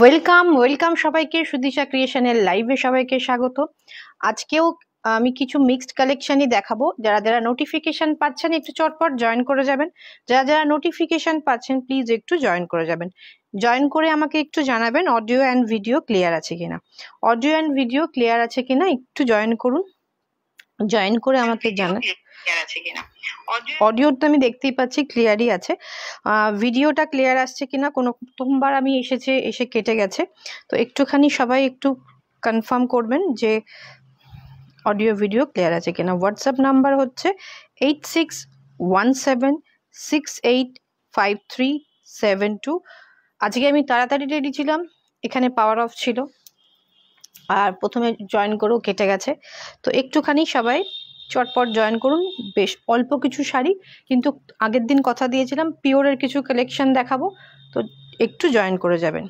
welcome welcome সবাইকে সুদিশা ক্রিয়েশনের লাইভে সবাইকে স্বাগত আজকেও আমি কিছু মিক্সড কালেকশনই দেখাবো যারা যারা নোটিফিকেশন পাচ্ছেন একটু চটপট জয়েন করে যাবেন যারা যারা নোটিফিকেশন পাচ্ছেন প্লিজ একটু জয়েন করে যাবেন জয়েন করে আমাকে একটু জানাবেন অডিও অ্যান্ড ভিডিও ক্লিয়ার আছে কিনা অডিও অ্যান্ড ভিডিও ক্লিয়ার আছে কিনা একটু জয়েন করুন জয়েন করে আমাকে জানান ক্লিয়ার আছে অডিও তো আমি দেখতেই পাচ্ছি ক্লিয়ারই আছে ভিডিওটা ক্লিয়ার আসছে কিনা কোনো প্রথমবার আমি এসেছে এসে কেটে গেছে তো একটুখানি সবাই একটু কনফার্ম করবেন যে অডিও ভিডিও ক্লিয়ার আছে কিনা হোয়াটসঅ্যাপ নাম্বার হচ্ছে eight six one seven six eight five three seven two আজকে আমি তাড়াতাড়ি রেডি ছিলাম এখানে পাওয়ার অফ ছিল আর প্রথমে জয়েন করেও কেটে গেছে তো একটুখানি সবাই চটপট জয়েন করুন বেশ অল্প কিছু শাড়ি কিন্তু আগের দিন কথা দিয়েছিলাম পিওরের কিছু কালেকশান দেখাবো তো একটু জয়েন করে যাবেন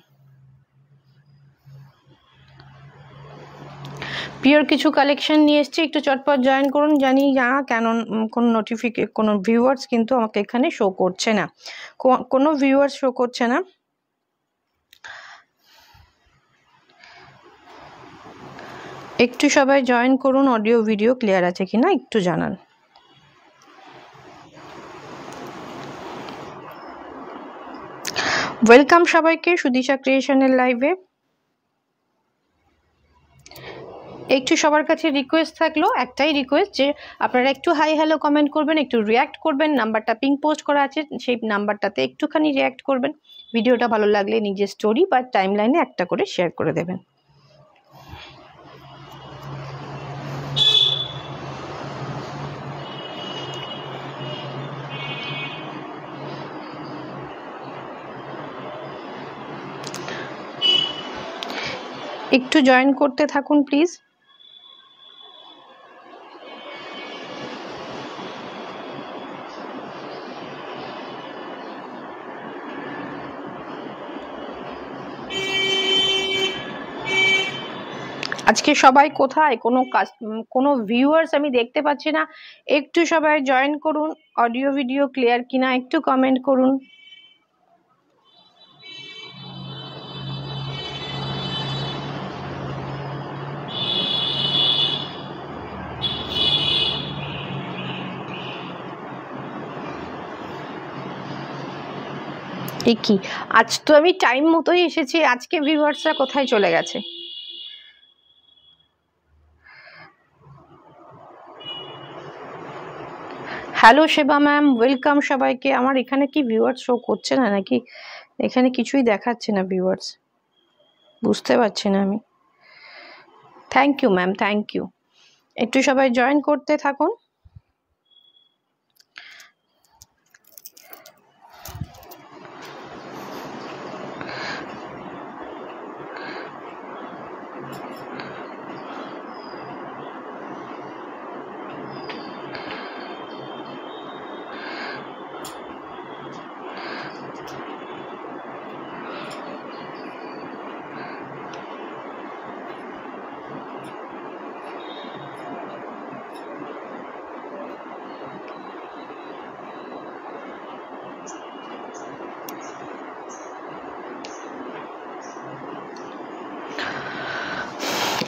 পিওর কিছু কালেকশান নিয়ে এসছি একটু চটপট জয়েন করুন জানি না কেন কোনো নোটিফিকে কোনো ভিউয়ার্স কিন্তু আমাকে এখানে শো করছে না কোনো ভিউয়ার্স শো করছে না একটু সবাই জয়েন করুন অডিও ভিডিও ক্লিয়ার আছে কি না একটু জানান ওয়েলকাম সবাইকে সুদিশা ক্রিয়েশনের লাইভে একটু সবার কাছে রিকোয়েস্ট থাকলো একটাই রিকোয়েস্ট যে আপনারা একটু হাই হ্যালো কমেন্ট করবেন একটু রিয়্যাক্ট করবেন নাম্বারটা পিং পোস্ট করা আছে সেই নাম্বারটাতে একটুখানি রিয়্যাক্ট করবেন ভিডিওটা ভালো লাগলে নিজের স্টোরি বা টাইম লাইনে একটা করে শেয়ার করে দেবেন একটু জয়েন করতে থাকুন প্লিজ আজকে সবাই কোথায় কোনো কাজ কোনো ভিউয়ার্স আমি দেখতে পাচ্ছি না একটু সবাই জয়েন করুন অডিও ভিডিও ক্লিয়ার কিনা একটু কমেন্ট করুন কি আজ তো আমি টাইম মতোই এসেছি আজকে ভিউয়ার্সরা কোথায় চলে গেছে হ্যালো সেবা ম্যাম ওয়েলকাম সবাইকে আমার এখানে কি ভিউয়ার্স শো করছে না নাকি এখানে কিছুই দেখাচ্ছে না ভিউয়ার্স বুঝতে পারছি না আমি thank you ma'am thank you একটু সবাই জয়েন করতে থাকুন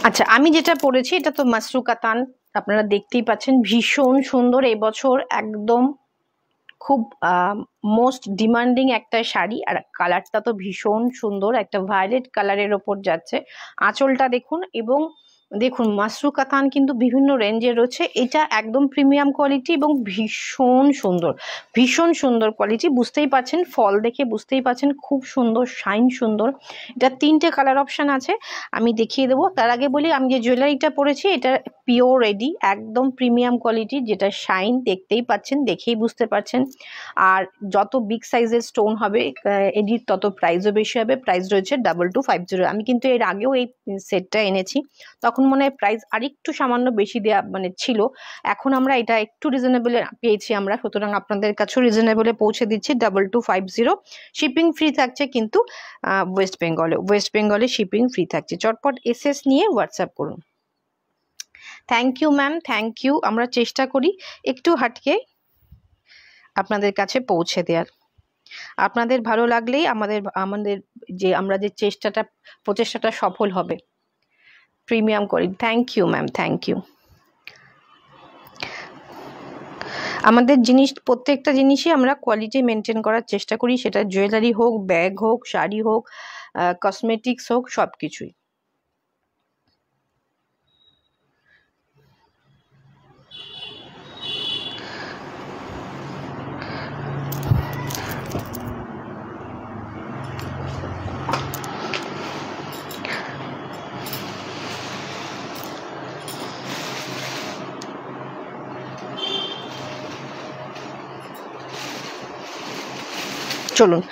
আচ্ছা আমি যেটা পড়েছি এটা তো মাসরুকাতান আপনারা দেখতেই পাচ্ছেন ভীষণ সুন্দর এবছর একদম খুব মোস্ট ডিমান্ডিং একটা শাড়ি আর কালারটা তো ভীষণ সুন্দর একটা ভায়োলেট কালারের ওপর যাচ্ছে আঁচলটা দেখুন এবং দেখুন মাসরু কাতান কিন্তু বিভিন্ন রেঞ্জে রয়েছে এটা একদম প্রিমিয়াম কোয়ালিটি এবং ভীষণ সুন্দর ভীষণ সুন্দর কোয়ালিটি বুঝতেই পাচ্ছেন ফল দেখে বুঝতেই পাচ্ছেন খুব সুন্দর শাইন সুন্দর এটা তিনটে কালার অপশান আছে আমি দেখিয়ে দেবো তার আগে বলি আমি যে জুয়েলারিটা পরেছি এটা পিওর রেডি একদম প্রিমিয়াম কোয়ালিটি যেটা শাইন দেখতেই পাচ্ছেন দেখেই বুঝতে পারছেন আর যত বিগ সাইজের স্টোন হবে এডির তত প্রাইসও বেশি হবে প্রাইস রয়েছে ডাবল টু ফাইভ জিরো আমি কিন্তু এর আগেও এই সেটটা এনেছি তখন মনে হয় প্রাইস আরেকটু সামান্য বেশি দেওয়া মানে ছিল এখন আমরা এটা একটু রিজনেবলে পেয়েছি আমরা সুতরাং আপনাদের কাছেও রিজনেবলে পৌঁছে দিচ্ছি double two five zero shipping free থাকছে কিন্তু ওয়েস্ট বেঙ্গলে ওয়েস্ট বেঙ্গলে শিপিং ফ্রি থাকছে চটপট এসএস নিয়ে হোয়াটসঅ্যাপ করুন thank you ma'am thank you আমরা চেষ্টা করি একটু হাটকে আপনাদের কাছে পৌঁছে দেওয়ার আপনাদের ভালো লাগলেই আমাদের আমাদের যে আমরা যে চেষ্টাটা প্রচেষ্টাটা সফল হবে প্রিমিয়াম করি thank you ma'am thank you আমাদের জিনিস প্রত্যেকটা জিনিসই আমরা কোয়ালিটি মেনটেন করার চেষ্টা করি সেটা জুয়েলারি হোক ব্যাগ হোক শাড়ি হোক কসমেটিক্স হোক সব কিছুই চলুন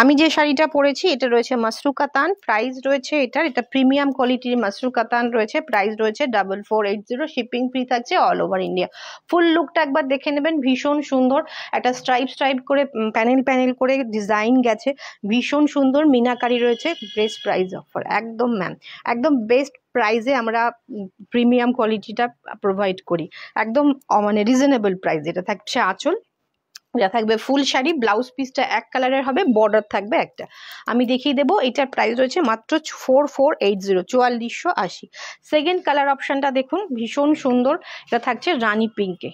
আমি যে শাড়িটা পরেছি এটা রয়েছে মাসরু কাতান প্রাইস রয়েছে এটার এটা প্রিমিয়াম কোয়ালিটির মাসরু কাতান রয়েছে প্রাইস রয়েছে double four eight zero shipping free থাকছে অল ওভার ইন্ডিয়া ফুল লুকটা একবার দেখে নেবেন ভীষণ সুন্দর একটা স্ট্রাইপ স্ট্রাইপ করে প্যানেল প্যানেল করে ডিজাইন গেছে ভীষণ সুন্দর মিনাকারি রয়েছে বেস্ট প্রাইস অফার একদম ম্যাম একদম বেস্ট প্রাইজে আমরা প্রিমিয়াম কোয়ালিটিটা প্রোভাইড করি একদম মানে রিজনেবল প্রাইস এটা থাকছে আঁচল যা থাকবে ফুল শাড়ি ব্লাউজ পিসটা এক কালারের হবে বর্ডার থাকবে একটা আমি দেখিয়ে দেবো এটার প্রাইস রয়েছে মাত্র ফোর ফোর এইট জিরো চুয়াল্লিশশো আশি সেকেন্ড কালার অপশানটা দেখুন ভীষণ সুন্দর এটা থাকছে রানি পিঙ্কে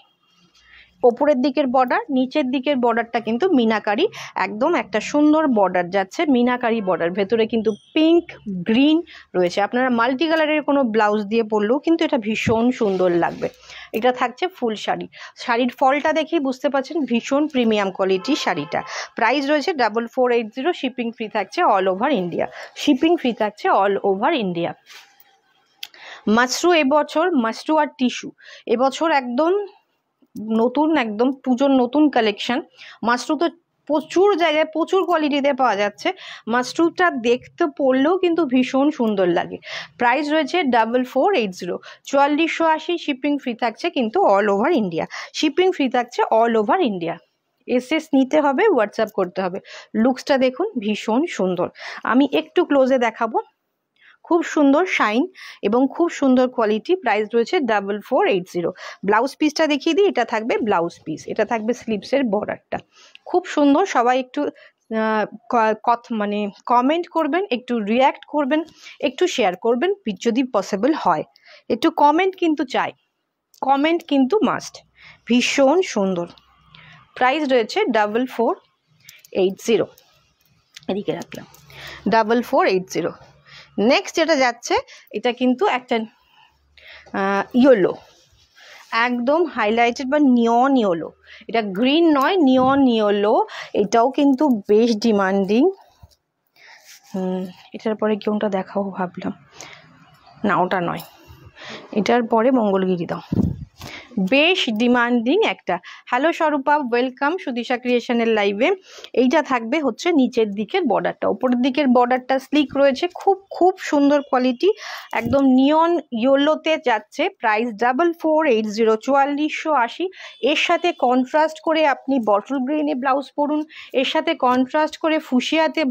ওপরের দিকের বর্ডার নিচের দিকের বর্ডারটা কিন্তু মিনাকারি একদম একটা সুন্দর বর্ডার যাচ্ছে মিনাকারি বর্ডার ভেতরে কিন্তু পিঙ্ক গ্রিন রয়েছে আপনারা মাল্টি কালারের কোনো ব্লাউজ দিয়ে পরলেও কিন্তু এটা ভীষণ সুন্দর লাগবে এটা থাকছে ফুল শাড়ি শাড়ির ফলটা দেখেই বুঝতে পারছেন ভীষণ প্রিমিয়াম কোয়ালিটি শাড়িটা প্রাইস রয়েছে double four eight zero shipping free থাকছে all over India shipping free থাকছে অল ওভার ইন্ডিয়া মাশরু এবছর মাশরু আর টিস্যু এবছর একদম নতুন একদম পুজোর নতুন কালেকশন মাশরুম তো প্রচুর জায়গায় প্রচুর কোয়ালিটিতে পাওয়া যাচ্ছে মাশরুমটা দেখতে পড়লেও কিন্তু ভীষণ সুন্দর লাগে প্রাইস রয়েছে ডাবল ফোর এইট জিরো চুয়াল্লিশশো আশি শিপিং ফ্রি থাকছে কিন্তু all over India shipping free থাকছে অল ওভার ইন্ডিয়া এসএস নিতে হবে হোয়াটসঅ্যাপ করতে হবে লুকসটা দেখুন ভীষণ সুন্দর আমি একটু ক্লোজে দেখাবো খুব সুন্দর শাইন এবং খুব সুন্দর কোয়ালিটি প্রাইস রয়েছে double four eight zero blouse পিসটা দেখিয়ে দিই এটা থাকবে ব্লাউজ পিস এটা থাকবে স্লিপসের বর্ডারটা খুব সুন্দর সবাই একটু কথ মানে কমেন্ট করবেন একটু রিয়্যাক্ট করবেন একটু শেয়ার করবেন যদি পসিবল হয় একটু কমেন্ট কিন্তু চাই কমেন্ট কিন্তু মাস্ট ভীষণ সুন্দর প্রাইস রয়েছে ডাবল ফোর এইট জিরো এদিকে রাখলাম double four eight zero next যেটা যাচ্ছে এটা কিন্তু একটা ইয়েলো একদম হাইলাইটেড বা নিয়ন ইয়েলো এটা গ্রিন নয় নিয়ন ইয়েলো এটাও কিন্তু বেশ ডিমান্ডিং এটার পরে কোনটা দেখাবো ভাবলাম না ওটা নয় এটার পরে মঙ্গলগিরি দাও বেশ ডিমান্ডিং একটা হ্যালো স্বরূপা ওয়েলকাম সুদিশা ক্রিয়েশনের লাইভে এইটা থাকবে হচ্ছে নিচের দিকের বর্ডারটা ওপরের দিকের বর্ডারটা স্লিক রয়েছে খুব খুব সুন্দর কোয়ালিটি একদম নিয়ন ইয়েলোতে যাচ্ছে price double four eight zero চুয়াল্লিশশো আশি এর সাথে কন্ট্রাস্ট করে আপনি বটল গ্রিনে ব্লাউজ পরুন এর সাথে কন্ট্রাস্ট করে ফুসিয়াতে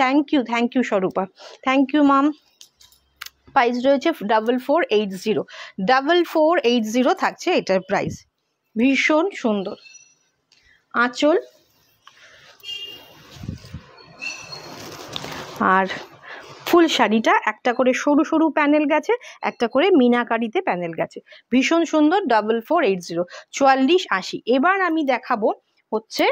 thank you thank you Swarupa thank you ma'am price রয়েছে double four eight zero double four eight zero থাকছে এটার প্রাইস ভীষণ সুন্দর আঁচল আর ফুল শাড়িটা একটা করে সরু সরু প্যানেল গেছে একটা করে মিনাকারিতে প্যানেল গেছে ভীষণ সুন্দর ডাবল ফোর এইট জিরো চুয়াল্লিশ আশি এবার আমি দেখাবো হচ্ছে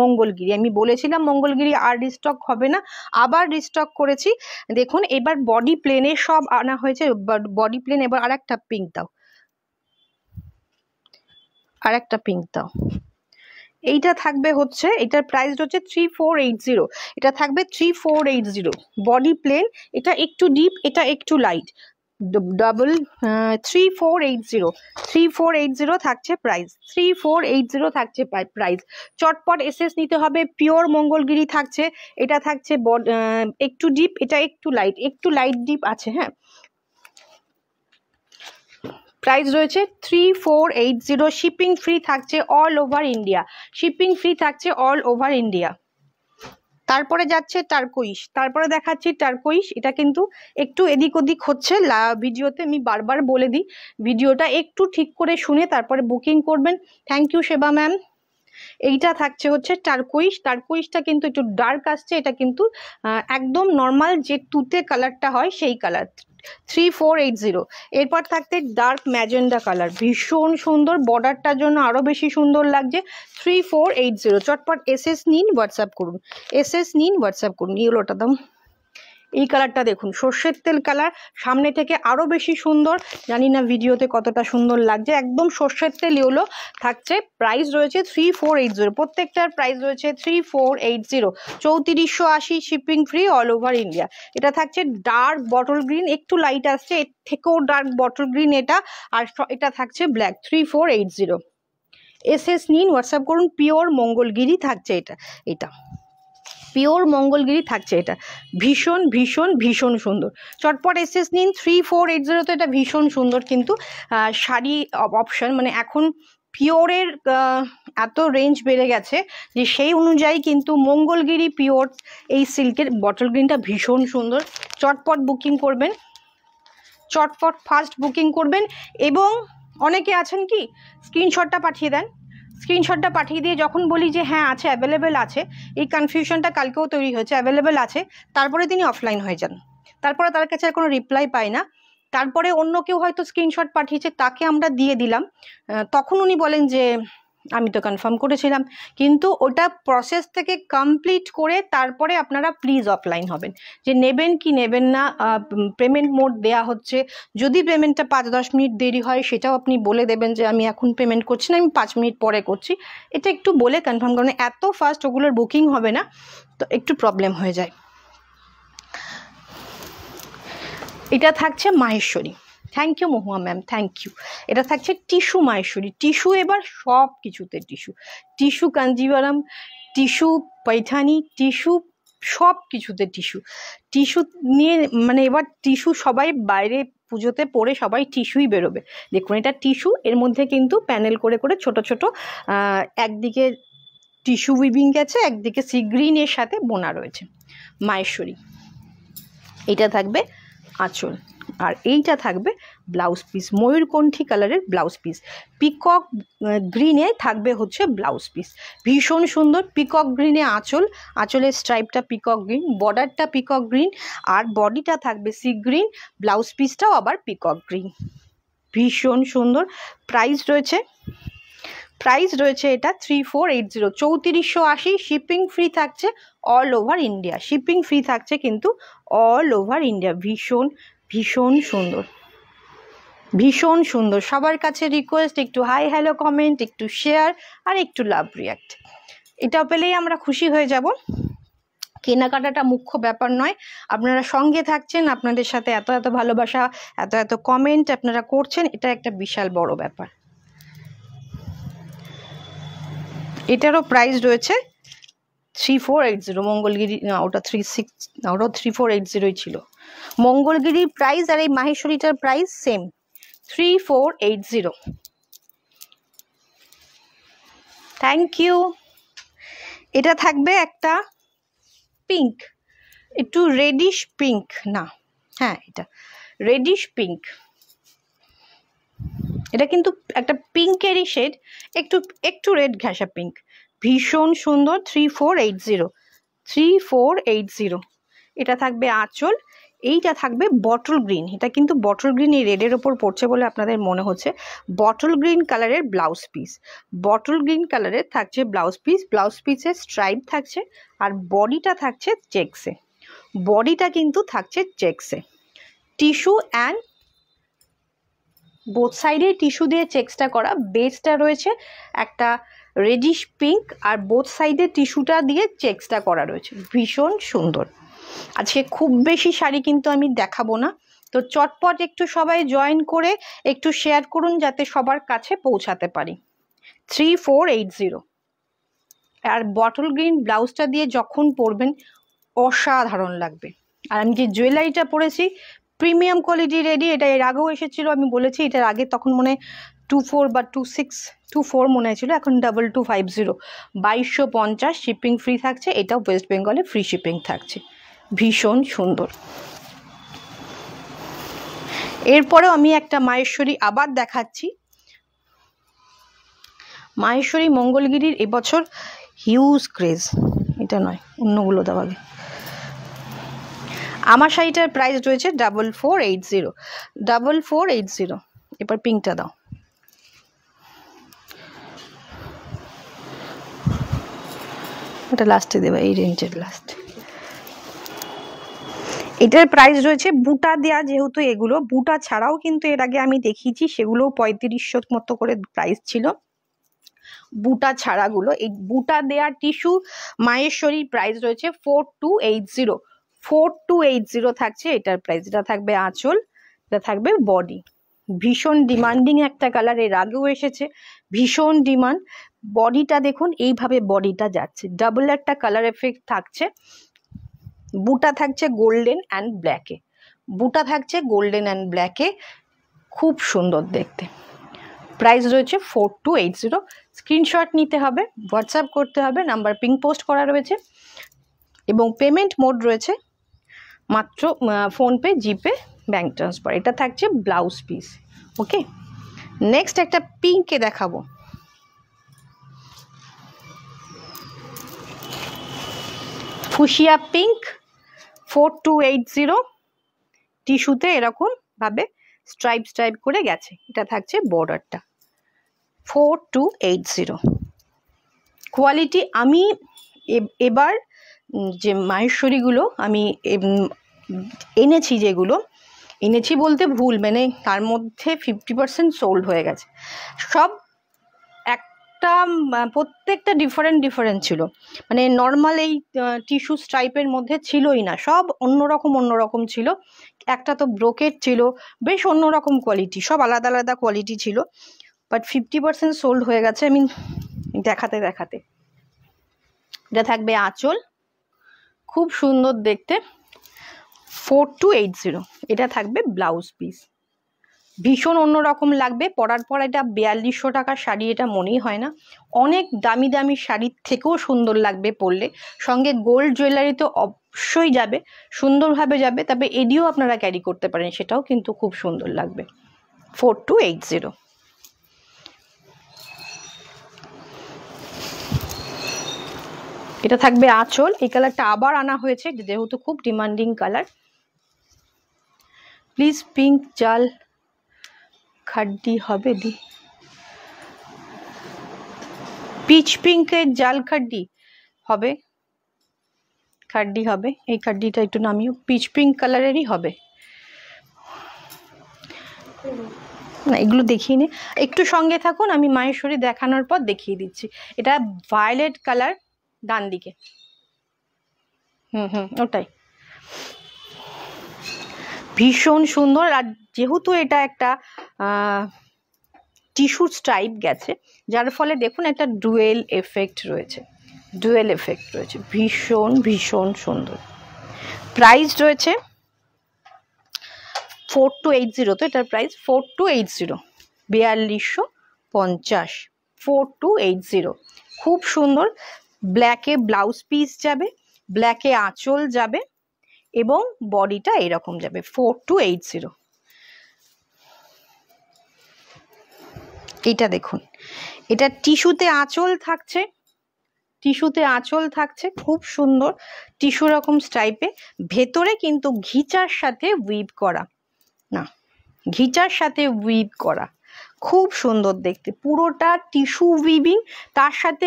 মঙ্গলগিরি আমি বলেছিলাম মঙ্গলগিরি আর রিস্টক হবে না আবার রিস্টক করেছি দেখুন এবার বডি প্লেনে সব আনা হয়েছে বডি প্লেন এবার আর একটা পিঙ্ক দাও আর একটা পিঙ্ক দাও এইটা থাকবে হচ্ছে এটার প্রাইস হচ্ছে থ্রি ফোর এইট জিরো এটা থাকবে three four eight zero body plain এটা একটু ডিপ এটা একটু light double three four eight zero three four eight zero থাকছে price three four eight zero থাকছে প্রাইস চটপট এসএস নিতে হবে পিওর মঙ্গলগিরি থাকছে এটা থাকছে uh, একটু ডিপ এটা একটু লাইট একটু লাইট ডিপ আছে হ্যাঁ প্রাইস রয়েছে three four eight zero shipping free থাকছে all over India shipping free থাকছে অল ওভার ইন্ডিয়া তারপরে যাচ্ছে টার্কোইশ তারপরে দেখাচ্ছি টার্কোইশ এটা কিন্তু একটু এদিক ওদিক হচ্ছে ভিডিওতে আমি বারবার বলে দিই ভিডিওটা একটু ঠিক করে শুনে তারপরে বুকিং করবেন থ্যাংক ইউ সেবা ম্যাম এইটা থাকছে হচ্ছে টার্কুইশ টার্কুইশটা কিন্তু একটু ডার্ক আসছে এটা কিন্তু একদম নর্মাল যে তুতে কালারটা হয় সেই colour three four eight zero এরপর থাকতে ডার্ক ম্যাজেন্ডা কালার ভীষণ সুন্দর বর্ডারটার জন্য আরও বেশি সুন্দর লাগছে থ্রি ফোর এইট জিরো চটপট এস নিন হোয়াটসঅ্যাপ করুন এস নিন হোয়াটসঅ্যাপ করুন ইউলোটা দাম এই কালারটা দেখুন সর্ষের তেল কালার সামনে থেকে আরও বেশি সুন্দর জানি না ভিডিওতে কতটা সুন্দর লাগছে একদম সর্ষের তেল ইউলো থাকছে প্রাইস রয়েছে থ্রি ফোর এইট জিরো প্রত্যেকটার প্রাইস রয়েছে থ্রি ফোর এইট জিরো চৌত্রিশশো আশি shipping free all over India এটা থাকছে ডার্ক বটল গ্রিন একটু লাইট আসছে এর থেকেও ডার্ক বটল গ্রিন এটা আর এটা থাকছে black three four eight zero S S নিন হোয়াটসঅ্যাপ করুন পিওর মঙ্গলগিরি থাকছে এটা এটা পিওর মঙ্গলগিরি থাকছে এটা ভীষণ ভীষণ ভীষণ সুন্দর চটপট এসএস নিন থ্রি ফোর এইট জিরো তো এটা ভীষণ সুন্দর কিন্তু শাড়ি অপশান মানে এখন পিওরের এত রেঞ্জ বেড়ে গেছে যে সেই অনুযায়ী কিন্তু মঙ্গলগিরি পিওর এই সিল্কের বটল গ্রিনটা ভীষণ সুন্দর চটপট বুকিং করবেন চটপট ফার্স্ট বুকিং করবেন এবং অনেকে আছেন কি স্ক্রিনশটটা পাঠিয়ে দেন স্ক্রিনশটটা পাঠিয়ে দিয়ে যখন বলি যে হ্যাঁ আছে অ্যাভেলেবেল আছে এই কনফিউশনটা কালকেও তৈরি হয়েছে অ্যাভেলেবেল আছে তারপরে তিনি অফলাইন হয়ে যান তারপরে তার কাছে আর কোনো রিপ্লাই পাই না তারপরে অন্য কেউ হয়তো স্ক্রিনশট পাঠিয়েছে তাকে আমরা দিয়ে দিলাম তখন উনি বলেন যে আমি তো কনফার্ম করেছিলাম কিন্তু ওটা প্রসেস থেকে কমপ্লিট করে তারপরে আপনারা প্লিজ অফলাইন হবেন যে নেবেন কি নেবেন না পেমেন্ট মোড দেয়া হচ্ছে যদি পেমেন্টটা পাঁচ দশ মিনিট দেরি হয় সেটাও আপনি বলে দেবেন যে আমি এখন পেমেন্ট করছি না আমি পাঁচ মিনিট পরে করছি এটা একটু বলে কনফার্ম করেন এত ফাস্ট ওগুলোর বুকিং হবে না তো একটু প্রবলেম হয়ে যায় এটা থাকছে Maheshwari thank you Mahua ma'am thank you এটা থাকছে টিস্যু মাহেশ্বরী টিস্যু এবার সব কিছুতে tissue tissue Kanjivaram tissue Paithani tissue সব কিছুতে টিস্যু টিস্যু নিয়ে মানে এবার টিস্যু সবাই বাইরে পুজোতে পরে সবাই টিস্যুই বেরোবে দেখুন এটা টিস্যু এর মধ্যে কিন্তু প্যানেল করে করে ছোট ছোট একদিকে টিস্যু উইভিং গেছে একদিকে সি গ্রিনের সাথে বোনা রয়েছে মায়েশ্বরী এটা থাকবে আঁচল আর এইটা থাকবে ব্লাউজ পিস ময়ূরকণ্ঠী কালারের ব্লাউজ পিস পিকক গ্রিনে থাকবে হচ্ছে ব্লাউজ পিস ভীষণ সুন্দর পিকক গ্রিনে আঁচল আঁচলের স্ট্রাইপটা পিকক গ্রিন বর্ডারটা পিকক গ্রিন আর বডিটা থাকবে সি গ্রিন ব্লাউজ পিসটাও আবার পিকক গ্রিন ভীষণ সুন্দর প্রাইস রয়েছে প্রাইস রয়েছে এটা থ্রি ফোর এইট জিরো চৌত্রিশশো আশি শিপিং ফ্রি থাকছে all over India shipping free থাকছে কিন্তু অল ওভার ইন্ডিয়া ভীষণ ভীষণ সুন্দর ভীষণ সুন্দর সবার কাছে রিকোয়েস্ট একটু হাই হ্যালো কমেন্ট একটু শেয়ার আর একটু লাভ রিয়াক্ট এটা পেলেই আমরা খুশি হয়ে যাব কেনাকাটাটা মুখ্য ব্যাপার নয় আপনারা সঙ্গে থাকছেন আপনাদের সাথে এত এত ভালোবাসা এত এত কমেন্ট আপনারা করছেন এটা একটা বিশাল বড় ব্যাপার এটারও প্রাইস রয়েছে three four eight zero Mangalagiri না ওটা থ্রি সিক্স না ওটাও থ্রি ফোর এইট জিরোই ছিল মঙ্গলগিরির প্রাইস আর এই মাহেশ্বরীটার price same three four eight zero thank you এটা থাকবে একটা পিঙ্ক একটু রেডিশ পিঙ্ক না হ্যাঁ এটা রেডিশ পিঙ্ক এটা কিন্তু একটা পিঙ্কেরই শেড একটু একটু রেড ঘাসা পিঙ্ক ভীষণ সুন্দর three four eight zero three four eight zero এটা থাকবে আঁচল এইটা থাকবে বটল গ্রিন এটা কিন্তু বটল গ্রিন এই রেডের ওপর পড়ছে বলে আপনাদের মনে হচ্ছে বটল গ্রিন কালারের ব্লাউজ পিস বটল গ্রিন কালারের থাকছে ব্লাউজ পিস ব্লাউজ পিসের স্ট্রাইপ থাকছে আর বডিটা থাকছে চেক্সে বডিটা কিন্তু থাকছে চেক্সে টিস্যু অ্যান্ড বোথ সাইডে টিস্যু দিয়ে চেক্সটা করা বেসটা রয়েছে একটা রেডিশ পিঙ্ক আর বোথ সাইডে টিস্যুটা দিয়ে চেক্সটা করা রয়েছে ভীষণ সুন্দর আজকে খুব বেশি শাড়ি কিন্তু আমি দেখাবো না তো চটপট একটু সবাই জয়েন করে একটু শেয়ার করুন যাতে সবার কাছে পৌঁছাতে পারি থ্রি ফোর এইট জিরো আর বটল গ্রিন ব্লাউজটা দিয়ে যখন পরবেন অসাধারণ লাগবে আর আমি যে জুয়েলারিটা পরেছি প্রিমিয়াম কোয়ালিটি রেডি এটা এর আগেও এসেছিলো আমি বলেছি এটার আগে তখন মনে টু ফোর বা টু সিক্স টু ফোর মনে হয়েছিলো এখন ডাবল টু ফাইভ জিরো বাইশশো পঞ্চাশ শিপিং ফ্রি থাকছে এটাও ওয়েস্ট বেঙ্গলে ফ্রি শিপিং থাকছে ভীষণ সুন্দর এরপরেও আমি একটা মায়েশ্বরী আবার দেখাচ্ছি মায়েশ্বরী মঙ্গলগিরির এবছর হিউজ ক্রেজ এটা নয় অন্যগুলো দেওয়া আমার শাড়িটার প্রাইস রয়েছে double four eight zero double four eight zero এবার পিঙ্কটা দাও ওটা লাস্টে দেবে এই রেঞ্জের লাস্ট এটার প্রাইস রয়েছে বুটা দেয়া যেহেতু এগুলো বুটা ছাড়াও কিন্তু এর আগে আমি দেখিয়েছি সেগুলোও পঁয়ত্রিশশো মতো করে প্রাইস ছিল বুটা ছাড়াগুলো এই বুটা দেয়া টিস্যু মায়েশ্বরীর প্রাইস রয়েছে four two eight zero four two eight zero থাকছে এটার প্রাইস এটা থাকবে আঁচল এটা থাকবে বডি ভীষণ ডিমান্ডিং একটা কালার এর আগেও এসেছে ভীষণ ডিমান্ড বডিটা দেখুন এইভাবে বডিটা যাচ্ছে ডাবল একটা কালার এফেক্ট থাকছে বুটা থাকছে গোল্ডেন অ্যান্ড ব্ল্যাকে বুটা থাকছে গোল্ডেন অ্যান্ড ব্ল্যাকে খুব সুন্দর দেখতে প্রাইস রয়েছে four two eight zero screenshot নিতে হবে হোয়াটসঅ্যাপ করতে হবে নাম্বার পিং পোস্ট করা রয়েছে এবং পেমেন্ট মোড রয়েছে মাত্র ফোনপে জিপে ব্যাঙ্ক ট্রান্সফার এটা থাকছে ব্লাউজ পিস ওকে নেক্সট একটা পিঙ্কে দেখাবো fuchsia pink four two eight zero টিস্যুতে এরকমভাবে স্ট্রাইপ স্ট্রাইপ করে গেছে এটা থাকছে বর্ডারটা four two eight zero quality আমি এবার যে মাহেশ্বরীগুলো আমি এনেছি যেগুলো এনেছি বলতে ভুল মানে তার মধ্যে ফিফটি পার্সেন্ট সোল্ড হয়ে গেছে সব একটা প্রত্যেকটা ডিফারেন্ট ডিফারেন্ট ছিল মানে নর্মাল এই টিস্যু স্ট্রাইপের মধ্যে ছিলই না সব অন্যরকম অন্যরকম ছিল একটা তো ব্রোকেট ছিল বেশ অন্যরকম কোয়ালিটি সব আলাদা আলাদা কোয়ালিটি ছিল বাট ফিফটি পার্সেন্ট সোল্ড হয়ে গেছে আমি দেখাতে দেখাতে এটা থাকবে আঁচল খুব সুন্দর দেখতে ফোর টু এইট জিরো এটা থাকবে ব্লাউজ পিস ভীষণ অন্যরকম লাগবে পরার পর এটা বিয়াল্লিশশো টাকার শাড়ি এটা মনেই হয় না অনেক দামি দামি শাড়ির থেকেও সুন্দর লাগবে পরলে সঙ্গে গোল্ড জুয়েলারি তো অবশ্যই যাবে সুন্দরভাবে যাবে তবে এডিও আপনারা ক্যারি করতে পারেন সেটাও কিন্তু খুব সুন্দর লাগবে ফোর টু এইট জিরো এটা থাকবে আঁচল এই কালারটা আবার আনা হয়েছে যেহেতু খুব ডিমান্ডিং কালার প্লিজ পিঙ্ক জাল খাড্ডি হবে দি পিচ পিঙ্কের জাল খাড্ডি হবে খাড্ডি হবে এই খাড্ডিটা একটু নামিও পিচ পিঙ্ক কালারেরই হবে না এগুলো দেখিয়ে নি একটু সঙ্গে থাকুন আমি মায়ের শরীর দেখানোর পর দেখিয়ে দিচ্ছি এটা ভায়োলেট কালার ডান দিকে হুম হুম ওটাই ভীষণ সুন্দর আর যেহেতু এটা একটা টিস্যু স্ট্রাইপ গেছে যার ফলে দেখুন একটা ডুয়েল এফেক্ট রয়েছে ডুয়েল এফেক্ট রয়েছে ভীষণ ভীষণ সুন্দর প্রাইস রয়েছে ফোর টু এইট জিরো তো এটার price four two eight zero বিয়াল্লিশশো পঞ্চাশ ফোর টু এইট জিরো খুব সুন্দর ব্ল্যাকে ব্লাউজ পিস যাবে ব্ল্যাকে আঁচল যাবে এবং বডিটা এরকম যাবে ফোর টু এইট জিরো এটা দেখুন এটা টিস্যুতে আঁচল থাকছে টিস্যুতে আঁচল থাকছে খুব সুন্দর টিস্যু রকম স্টাইপে ভেতরে কিন্তু ঘিচার সাথে উইভ করা না ঘিচার সাথে উইভ করা খুব সুন্দর দেখতে পুরোটা টিস্যু উইভিং তার সাথে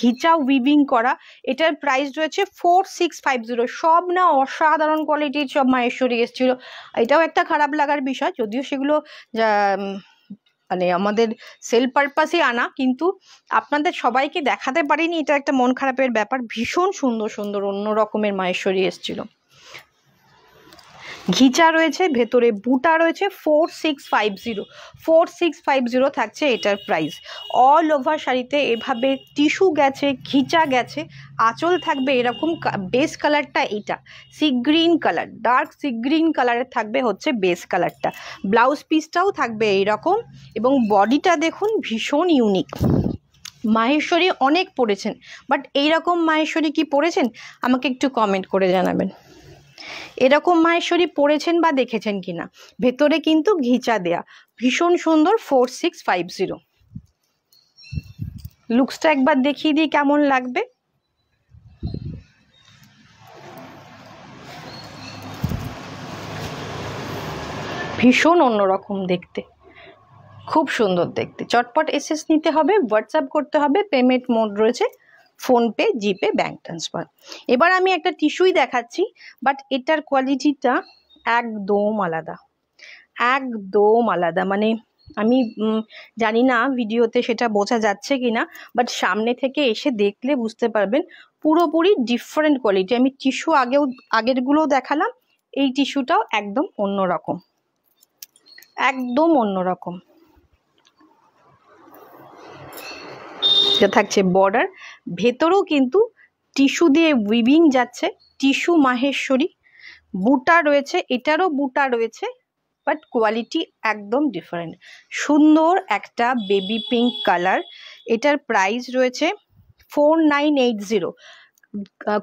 ঘিচা উইভিং করা এটার প্রাইস রয়েছে ফোর সিক্স ফাইভ জিরো সব না অসাধারণ কোয়ালিটির সব মায়েশ্বরী এসেছিল এটাও একটা খারাপ লাগার বিষয় যদিও সেগুলো মানে আমাদের সেল পারপাসে আনা কিন্তু আপনাদের সবাইকে দেখাতে পারিনি এটা একটা মন খারাপের ব্যাপার ভীষণ সুন্দর সুন্দর অন্য রকমের মায়েশ্বরী এসেছিল ঘিচা রয়েছে ভেতরে বুটা রয়েছে four six five zero four six five zero থাকছে এটার প্রাইস অল ওভার শাড়িতে এভাবে টিস্যু গেছে ঘিচা গেছে আঁচল থাকবে এরকম বেস কালারটা এটা sea green colour dark sea green কালারের থাকবে হচ্ছে বেস কালারটা ব্লাউজ পিসটাও থাকবে এইরকম এবং বডিটা দেখুন ভীষণ ইউনিক মাহেশ্বরী অনেক পড়েছেন বাট এইরকম মাহেশ্বরী কি পড়েছেন আমাকে একটু কমেন্ট করে জানাবেন এরকম মাহেশ্বরী পড়েছেন বা দেখেছেন কিনা ভেতরে কিন্তু ঘিচা দেয়া ভীষণ সুন্দর ফোর সিক্স ফাইভ জিরো লুকসটা একবার দেখিয়ে দিই কেমন লাগবে ভীষণ অন্যরকম দেখতে খুব সুন্দর দেখতে চটপট এসএস নিতে হবে হোয়াটসঅ্যাপ করতে হবে পেমেন্ট মোড রয়েছে ফোনপে জিপে ব্যাঙ্ক ট্রান্সফার এবার আমি একটা টিস্যুই দেখাচ্ছি বাট এটার কোয়ালিটিটা একদম আলাদা একদম আলাদা মানে আমি জানি না ভিডিওতে সেটা বোঝা যাচ্ছে কি না বাট সামনে থেকে এসে দেখলে বুঝতে পারবেন পুরোপুরি ডিফারেন্ট কোয়ালিটি আমি টিস্যু আগেও আগেরগুলোও দেখালাম এই টিস্যুটাও একদম অন্যরকম একদম অন্যরকম এটা থাকছে বর্ডার ভেতরেও কিন্তু টিস্যু দিয়ে উইভিং যাচ্ছে টিস্যু মাহেশ্বরী বুটা রয়েছে এটারও বুটা রয়েছে বাট কোয়ালিটি একদম ডিফারেন্ট সুন্দর একটা বেবি পিঙ্ক কালার এটার প্রাইস রয়েছে ফোর নাইন এইট জিরো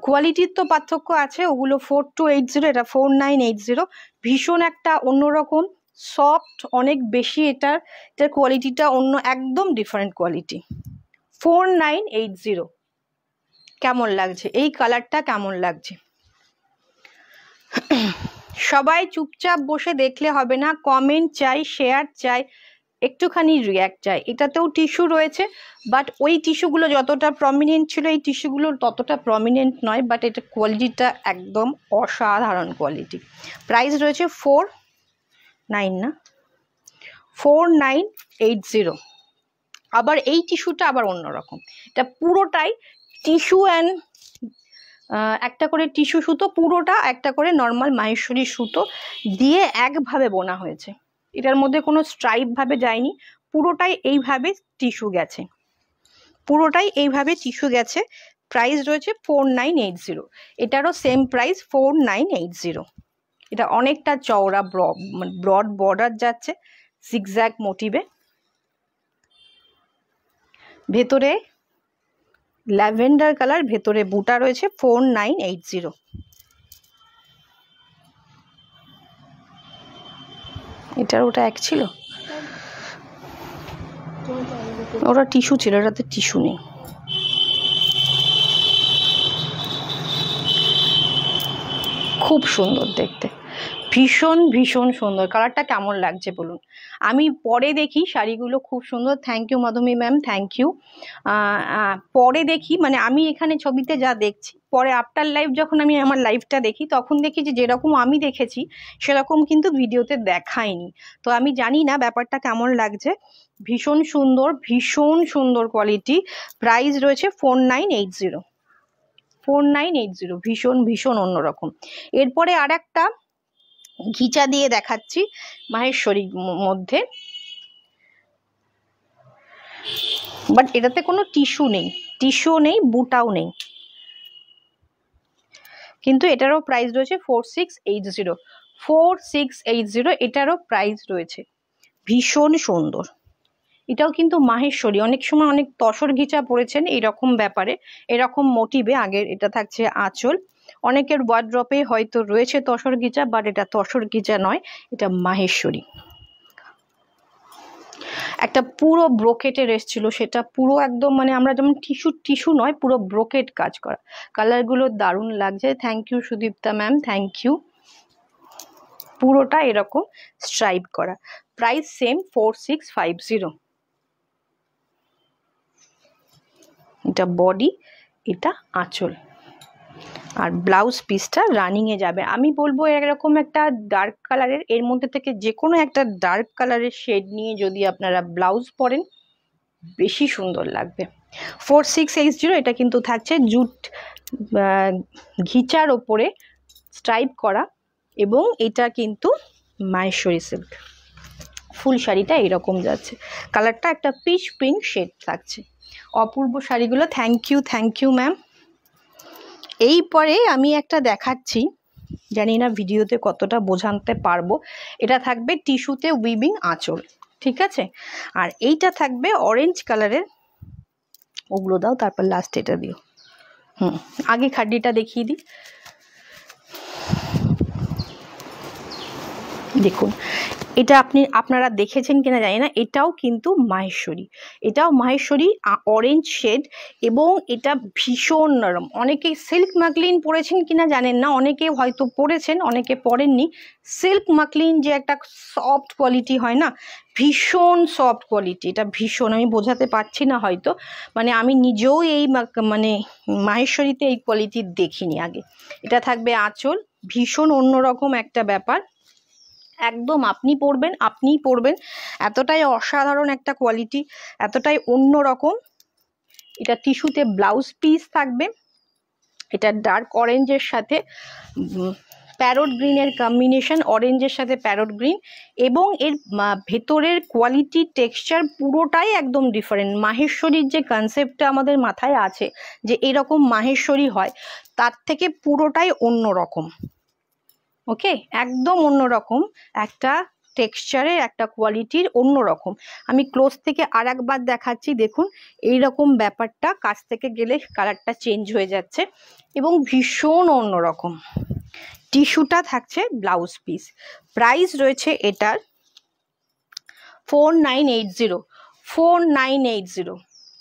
কোয়ালিটির তো পার্থক্য আছে ওগুলো ফোর টু এইট জিরো এটা ফোর নাইন এইট জিরো ভীষণ একটা অন্যরকম সফট অনেক বেশি এটার এটার কোয়ালিটিটা অন্য একদম different quality four nine eight zero কেমন লাগছে এই কালারটা কেমন লাগছে সবাই চুপচাপ বসে দেখলে হবে না কমেন্ট চাই শেয়ার চাই একটুখানি রিয়্যাক্ট চাই এটাতেও টিস্যু রয়েছে বাট ওই টিস্যুগুলো যতটা প্রমিনেন্ট ছিল এই টিস্যুগুলো ততটা প্রমিনেন্ট নয় বাট এটা কোয়ালিটিটা একদম অসাধারণ কোয়ালিটি প্রাইস রয়েছে ফোর নাইন না ফোর নাইন এইট জিরো আবার এই টিস্যুটা আবার অন্যরকম এটা পুরোটাই টিস্যু অ্যান্ড একটা করে টিস্যু সুতো পুরোটা একটা করে নর্মাল মাহেশ্বরী সুতো দিয়ে একভাবে বোনা হয়েছে এটার মধ্যে কোনো স্ট্রাইপভাবে যায়নি পুরোটাই এইভাবে টিস্যু গেছে পুরোটাই এইভাবে টিস্যু গেছে প্রাইস রয়েছে ফোর নাইন এইট জিরো এটারও same price four nine eight zero এটা অনেকটা চওড়া ব্রড বর্ডার মানে যাচ্ছে জিগজ্যাগ মোটিভে ভেতরে ল্যাভেন্ডার কালার ভেতরে বুটা রয়েছে ফোর নাইন এইট জিরো এটার ওটা এক ছিল ওটা টিস্যু ছিল এটাতে টিস্যু নেই খুব সুন্দর দেখতে ভীষণ ভীষণ সুন্দর কালারটা কেমন লাগছে বলুন আমি পরে দেখি শাড়িগুলো খুব সুন্দর thank you Madhabi ma'am thank you পরে দেখি মানে আমি এখানে ছবিতে যা দেখছি পরে আফটার লাইভ যখন আমি আমার লাইভটা দেখি তখন দেখি যে যেরকম আমি দেখেছি সেরকম কিন্তু ভিডিওতে দেখায়নি তো আমি জানি না ব্যাপারটা কেমন লাগছে ভীষণ সুন্দর ভীষণ সুন্দর কোয়ালিটি প্রাইস রয়েছে four nine eight zero four nine eight zero ভীষণ ভীষণ অন্যরকম এরপরে আর একটা ঘিচা দিয়ে দেখাচ্ছি মাহেশ্বরীর মধ্যে বাট এটাতে কোনো টিস্যু নেই টিস্যুও নেই বুটাও নেই কিন্তু এটারও প্রাইস রয়েছে four six eight zero four six eight zero এটারও প্রাইস রয়েছে ভীষণ সুন্দর এটাও কিন্তু মাহেশ্বরী অনেক সময় অনেক তসর ঘিচা পড়েছেন এরকম ব্যাপারে এরকম মোটিভে আগের এটা থাকছে আঁচল অনেকের ওয়ার্ড্রপে হয়তো রয়েছে তসর গিজা বাট এটা তসর গিজা নয় এটা মাহেশ্বরী একটা পুরো ব্রোকেটের এসছিল সেটা পুরো একদম মানে আমরা যেমন টিস্যু টিস্যু নয় পুরো ব্রোকেট কাজ করা কালারগুলো দারুণ লাগছে thank you Sudipta ma'am thank you পুরোটা এরকম স্ট্রাইপ করা price same four six five zero এটা বডি এটা আঁচল আর ব্লাউজ পিসটা রানিংয়ে যাবে আমি বলবো এরকম একটা ডার্ক কালারের এর মধ্যে থেকে যে কোনো একটা ডার্ক কালারের শেড নিয়ে যদি আপনারা ব্লাউজ পরেন বেশি সুন্দর লাগবে ফোর সিক্স জিরো এটা কিন্তু থাকছে জুট ঘিচার ওপরে স্ট্রাইপ করা এবং এটা কিন্তু মায়েশ্বরী সিল্ক ফুল শাড়িটা এরকম যাচ্ছে কালারটা একটা পিচ পিঙ্ক শেড থাকছে অপূর্ব শাড়িগুলো thank you thank you ma'am এই পরে আমি একটা দেখাচ্ছি জানি না ভিডিওতে কতটা বোঝানতে পারবো এটা থাকবে টিস্যুতে উইভিং আঁচল ঠিক আছে আর এইটা থাকবে অরেঞ্জ কালারের ওগুলো দাও তারপর লাস্ট এটা দিও হুম আগে খাড্ডিটা দেখিয়ে দিই দেখুন এটা আপনি আপনারা দেখেছেন কিনা জানি না এটাও কিন্তু মাহেশ্বরী এটাও মাহেশ্বরী অরেঞ্জ শেড এবং এটা ভীষণ নরম অনেকে সিল্ক মাকলিন পরেছেন কিনা জানেন না অনেকে হয়তো পরেছেন অনেকে পরেননি সিল্ক মাকলিন যে একটা সফট কোয়ালিটি হয় না ভীষণ সফট কোয়ালিটি এটা ভীষণ আমি বোঝাতে পারছি না হয়তো মানে আমি নিজেও এই মানে মাহেশ্বরীতে এই কোয়ালিটি দেখিনি আগে এটা থাকবে আঁচল ভীষণ অন্যরকম একটা ব্যাপার একদম আপনি পড়বেন আপনিই পড়বেন এতটাই অসাধারণ একটা কোয়ালিটি এতটাই অন্য রকম এটা টিস্যুতে ব্লাউজ পিস থাকবে এটা ডার্ক অরেঞ্জের সাথে প্যারট গ্রিনের কম্বিনেশন অরেঞ্জের সাথে প্যারট গ্রিন এবং এর ভেতরের কোয়ালিটি টেক্সচার পুরোটাই একদম ডিফারেন্ট মাহেশ্বরীর যে কনসেপ্টটা আমাদের মাথায় আছে যে এরকম মাহেশ্বরী হয় তার থেকে পুরোটাই অন্য রকম ওকে একদম অন্যরকম একটা টেক্সচারের একটা কোয়ালিটির অন্য রকম আমি ক্লোজ থেকে আর একবার দেখাচ্ছি দেখুন এই রকম ব্যাপারটা কাছ থেকে গেলে কালারটা চেঞ্জ হয়ে যাচ্ছে এবং ভীষণ অন্য রকম টিস্যুটা থাকছে ব্লাউজ পিস প্রাইস রয়েছে এটার four nine eight zero four nine eight zero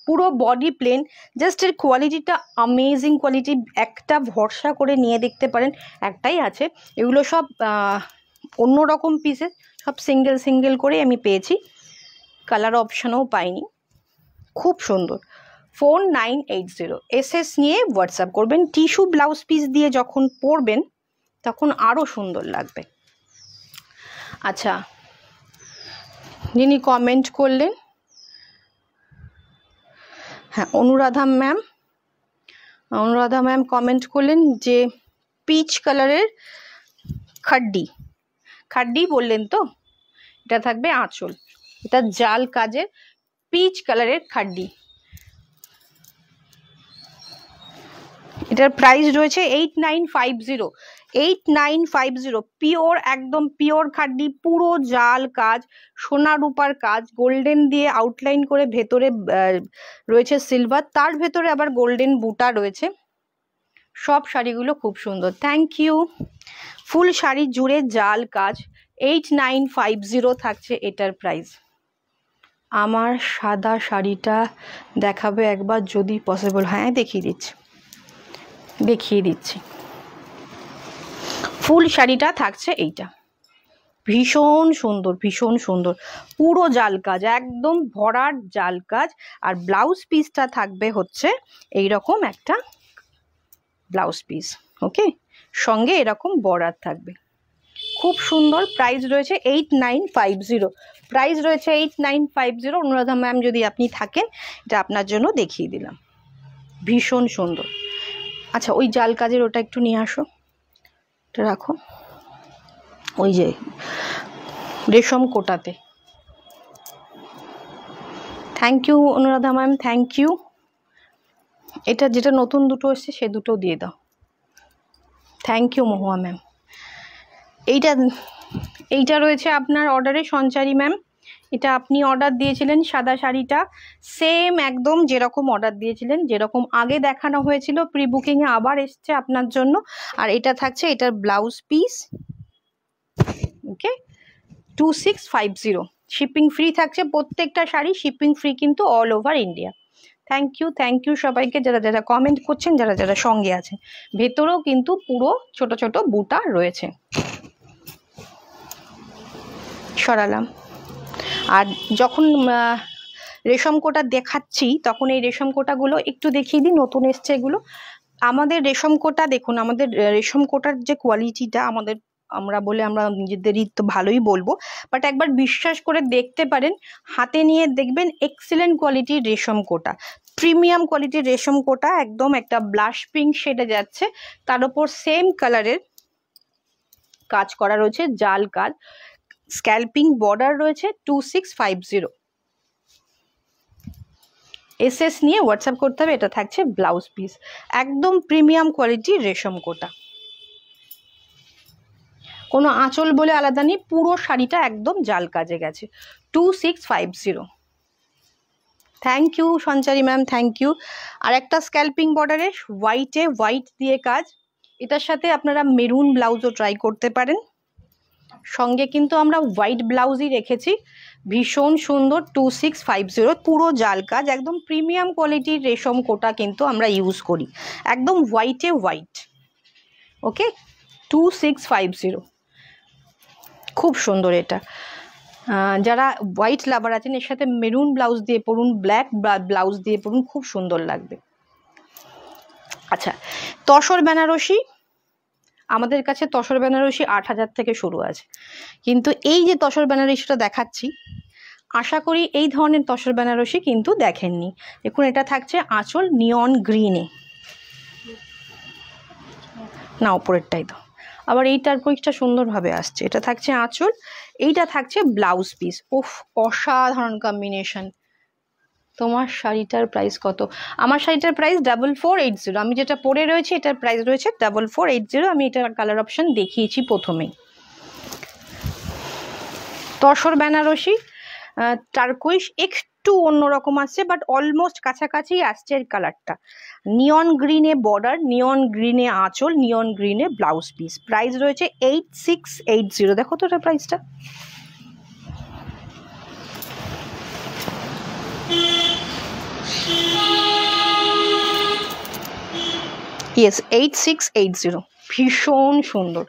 পুরো বডি প্লেন জাস্ট এর কোয়ালিটিটা আমেজিং কোয়ালিটি একটা ভরসা করে নিয়ে দেখতে পারেন একটাই আছে এগুলো সব অন্য রকম পিসেস সব সিঙ্গেল সিঙ্গেল করে আমি পেয়েছি কালার অপশানও পাইনি খুব সুন্দর four nine eight zero SS নিয়ে হোয়াটসঅ্যাপ করবেন টিস্যু ব্লাউজ পিস দিয়ে যখন পরবেন তখন আরও সুন্দর লাগবে আচ্ছা যিনি কমেন্ট করলেন হ্যাঁ Anuradha ma'am Anuradha ma'am comment করলেন যে পিচ কালারের খাড্ডি খাড্ডি বললেন তো এটা থাকবে আঁচল এটা জাল কাজের পিচ কালারের খাড্ডি এটার প্রাইস রয়েছে eight nine five zero eight nine five zero pure একদম পিওর খাড্ডি পুরো জাল কাজ সোনা রূপার কাজ গোল্ডেন দিয়ে আউটলাইন করে ভেতরে রয়েছে সিলভার তার ভেতরে আবার গোল্ডেন বুটা রয়েছে সব শাড়িগুলো খুব সুন্দর থ্যাংক ইউ ফুল শাড়ি জুড়ে জাল কাজ এইট নাইন ফাইভ জিরো থাকছে এটার প্রাইস আমার সাদা শাড়িটা দেখাবে একবার যদি পসিবল হ্যাঁ দেখিয়ে দিচ্ছি দেখিয়ে দিচ্ছি ফুল শাড়িটা থাকছে এইটা ভীষণ সুন্দর ভীষণ সুন্দর পুরো জাল কাজ একদম ভরাট জাল কাজ আর ব্লাউজ পিসটা থাকবে হচ্ছে এই রকম একটা ব্লাউজ পিস ওকে সঙ্গে এরকম বর্ডার থাকবে খুব সুন্দর প্রাইস রয়েছে eight nine five zero price রয়েছে eight nine five zero Anuradha ma'am যদি আপনি থাকেন এটা আপনার জন্য দেখিয়ে দিলাম ভীষণ সুন্দর আচ্ছা ওই জাল কাজের ওটা একটু নিয়ে আসো এটা রাখো ওই যে রেশম কোটাতে thank you Anuradha ma'am thank you এটা যেটা নতুন দুটো এসছে সে দুটো দিয়ে দাও থ্যাংক ইউ মহুয়া ম্যাম এইটা এইটা রয়েছে আপনার অর্ডারে সঞ্চারী ম্যাম এটা আপনি অর্ডার দিয়েছিলেন সাদা শাড়িটা সেম একদম যেরকম অর্ডার দিয়েছিলেন যেরকম আগে দেখানো হয়েছিল প্রি বুকিংয়ে আবার এসছে আপনার জন্য আর এটা থাকছে এটার blouse piece okay two six five zero shipping free থাকছে প্রত্যেকটা শাড়ি শিপিং ফ্রি কিন্তু all over India thank you thank you সবাইকে যারা যারা কমেন্ট করছেন যারা যারা সঙ্গে আছেন ভেতরেও কিন্তু পুরো ছোট ছোট বুটা রয়েছে সরালাম আর যখন রেশম কোটা দেখাচ্ছি তখন এই রেশম কোটাগুলো একটু দেখিয়ে দিই নতুন এসছে এগুলো আমাদের রেশম কোটা দেখুন আমাদের রেশম কোটার যে কোয়ালিটিটা আমাদের আমরা বলে আমরা নিজেদেরই তো ভালোই বলবো বাট একবার বিশ্বাস করে দেখতে পারেন হাতে নিয়ে দেখবেন এক্সেলেন্ট কোয়ালিটির রেশম কোটা প্রিমিয়াম কোয়ালিটির রেশম কোটা একদম একটা ব্লাশ পিঙ্ক সেটা যাচ্ছে তার উপর সেম কালারের কাজ করা রয়েছে জাল কাজ স্ক্যাল্পিং বর্ডার রয়েছে two six five zero SS নিয়ে হোয়াটসঅ্যাপ করতে হবে এটা থাকছে ব্লাউজ পিস একদম প্রিমিয়াম কোয়ালিটি রেশম কোটা কোনো আঁচল বলে আলাদা নেই পুরো শাড়িটা একদম জাল কাজে গেছে two six five zero thank you Sanchari ma'am thank you আর একটা স্ক্যাল্পিং বর্ডারে হোয়াইটে হোয়াইট দিয়ে কাজ এটার সাথে আপনারা মেরুন ব্লাউজও ট্রাই করতে পারেন সঙ্গে কিন্তু আমরা হোয়াইট ব্লাউজই রেখেছি ভীষণ সুন্দর টু সিক্স ফাইভ জিরো পুরো জাল কাজ একদম প্রিমিয়াম কোয়ালিটির রেশম কোটা কিন্তু আমরা ইউজ করি একদম হোয়াইটে white okay two six five zero খুব সুন্দর এটা যারা হোয়াইট লাভার আছেন এর সাথে মেরুন ব্লাউজ দিয়ে পরুন ব্ল্যাক ব্লাউজ দিয়ে পড়ুন খুব সুন্দর লাগবে আচ্ছা তসর বেনারসি আমাদের কাছে তসর বেনারসি আট হাজার থেকে শুরু আছে কিন্তু এই যে তসর বেনারসিটা দেখাচ্ছি আশা করি এই ধরনের তসর বেনারসি কিন্তু দেখেননি দেখুন এটা থাকছে আঁচল নিয়ন গ্রিনে না ওপরেরটাই তো আবার এইটার কয়েকটা সুন্দরভাবে আসছে এটা থাকছে আঁচল এইটা থাকছে ব্লাউজ পিস ওফ অসাধারণ কম্বিনেশন তোমার শাড়িটার প্রাইস কত আমার শাড়িটার price double four eight zero আমি যেটা পরে রয়েছে এটার প্রাইস রয়েছে ডাবল ফোর এইট জিরো আমি এটার কালার অপশান দেখিয়েছি প্রথমেই তসর বেনারসি টার্কুইশ একটু অন্যরকম আসছে বাট অলমোস্ট কাছাকাছি আসছে এর কালারটা নিয়ন গ্রিনে বর্ডার নিয়ন গ্রিনে আঁচল নিয়ন গ্রিনে ব্লাউজ পিস প্রাইস রয়েছে এইট সিক্স এইট জিরো দেখো তো এটা প্রাইসটা yes eight six eight zero ভীষণ সুন্দর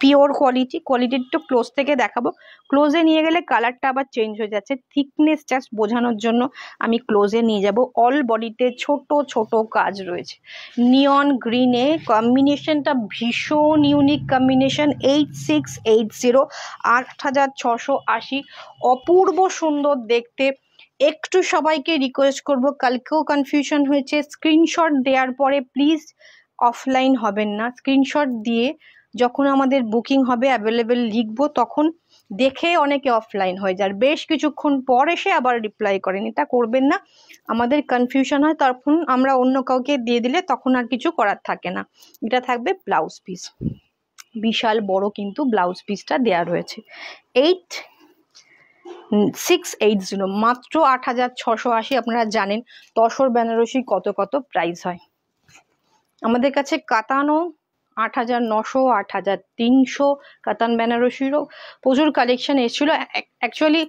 পিওর কোয়ালিটি কোয়ালিটি একটু ক্লোজ থেকে দেখাবো ক্লোজে নিয়ে গেলে কালারটা আবার চেঞ্জ হয়ে যাচ্ছে থিকনেস জাস্ট বোঝানোর জন্য আমি ক্লোজে নিয়ে যাব অল বডিতে ছোট ছোট কাজ রয়েছে নিয়ন গ্রিনে কম্বিনেশনটা ভীষণ unique combination eight six eight zero আট হাজার ছশো আশি অপূর্ব সুন্দর দেখতে একটু সবাইকে রিকোয়েস্ট করব কালকেও কনফিউশন হয়েছে স্ক্রিনশট দেওয়ার পরে প্লিজ অফলাইন হবেন না স্ক্রিনশট দিয়ে যখন আমাদের বুকিং হবে অ্যাভেলেবেল লিখবো তখন দেখে অনেকে অফলাইন হয়ে যায় বেশ কিছুক্ষণ পর এসে আবার রিপ্লাই করেন এটা করবেন না আমাদের কনফিউশন হয় তখন আমরা অন্য কাউকে দিয়ে দিলে তখন আর কিছু করার থাকে না এটা থাকবে ব্লাউজ পিস বিশাল বড় কিন্তু ব্লাউজ পিসটা দেয়া রয়েছে এইট সিক্স এইট জিরো মাত্র আট হাজার ছশো আশি আপনারা জানেন তসর বেনারসি কত কত প্রাইস হয় আমাদের কাছে কাতানো আট হাজার নশো আট হাজার তিনশো কাতান বেনারসিরও প্রচুর কালেকশন এসেছিলো অ্যাকচুয়ালি